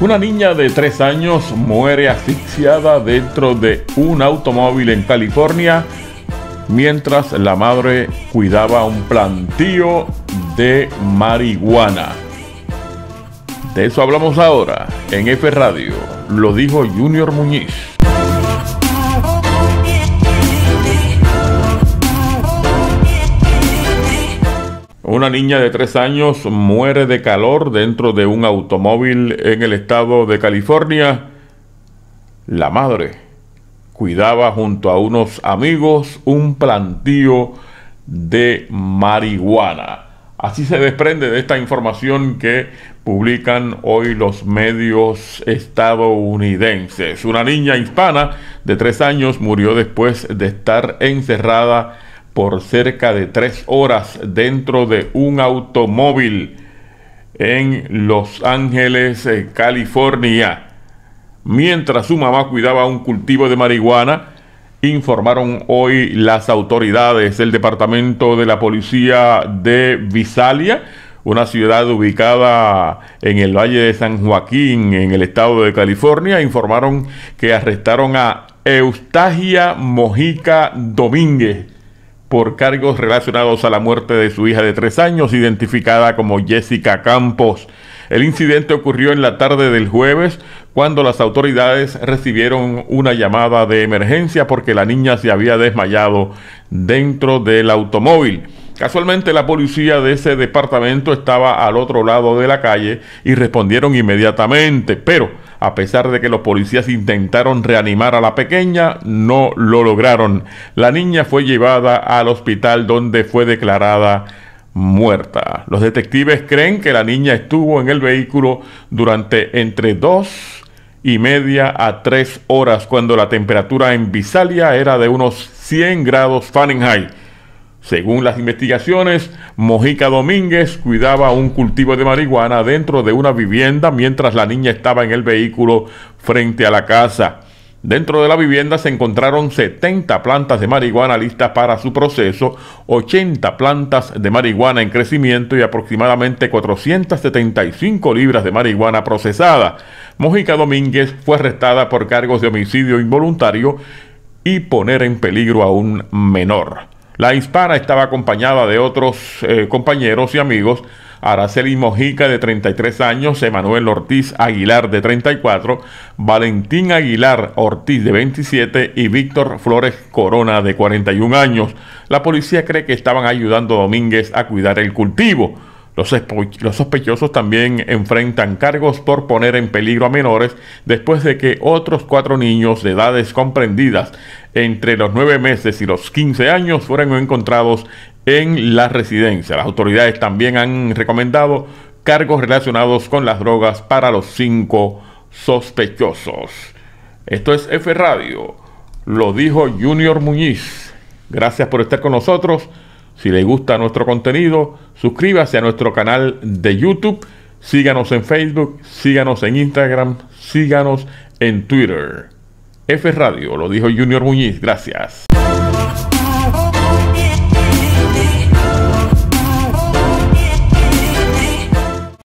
Una niña de 3 años muere asfixiada dentro de un automóvil en California mientras la madre cuidaba un plantío de marihuana. De eso hablamos ahora en F Radio. Lo dijo Junior Muñiz. Una niña de tres años muere de calor dentro de un automóvil en el estado de California. La madre cuidaba junto a unos amigos un plantío de marihuana. Así se desprende de esta información que publican hoy los medios estadounidenses. Una niña hispana de tres años murió después de estar encerrada por cerca de tres horas dentro de un automóvil en Los Ángeles, eh, California. Mientras su mamá cuidaba un cultivo de marihuana, informaron hoy las autoridades del Departamento de la Policía de Visalia, una ciudad ubicada en el Valle de San Joaquín, en el estado de California, informaron que arrestaron a Eustagia Mojica Domínguez, por cargos relacionados a la muerte de su hija de tres años, identificada como Jessica Campos. El incidente ocurrió en la tarde del jueves cuando las autoridades recibieron una llamada de emergencia porque la niña se había desmayado dentro del automóvil. Casualmente la policía de ese departamento estaba al otro lado de la calle y respondieron inmediatamente, pero a pesar de que los policías intentaron reanimar a la pequeña, no lo lograron. La niña fue llevada al hospital donde fue declarada muerta. Los detectives creen que la niña estuvo en el vehículo durante entre dos y media a tres horas cuando la temperatura en Visalia era de unos 100 grados Fahrenheit. Según las investigaciones, Mojica Domínguez cuidaba un cultivo de marihuana dentro de una vivienda mientras la niña estaba en el vehículo frente a la casa. Dentro de la vivienda se encontraron 70 plantas de marihuana listas para su proceso, 80 plantas de marihuana en crecimiento y aproximadamente 475 libras de marihuana procesada. Mojica Domínguez fue arrestada por cargos de homicidio involuntario y poner en peligro a un menor. La hispana estaba acompañada de otros eh, compañeros y amigos, Araceli Mojica de 33 años, Emanuel Ortiz Aguilar de 34, Valentín Aguilar Ortiz de 27 y Víctor Flores Corona de 41 años. La policía cree que estaban ayudando a Domínguez a cuidar el cultivo. Los, sospechosos también enfrentan cargos por poner en peligro a menores después de que otros cuatro niños de edades comprendidas entre los nueve meses y los 15 años fueron encontrados en la residencia. Las autoridades también han recomendado cargos relacionados con las drogas para los cinco sospechosos. Esto es F Radio, lo dijo Junior Muñiz. Gracias por estar con nosotros. Si le gusta nuestro contenido, suscríbase a nuestro canal de YouTube, síganos en Facebook, síganos en Instagram, síganos en Twitter. F Radio, lo dijo Junior Muñiz, gracias.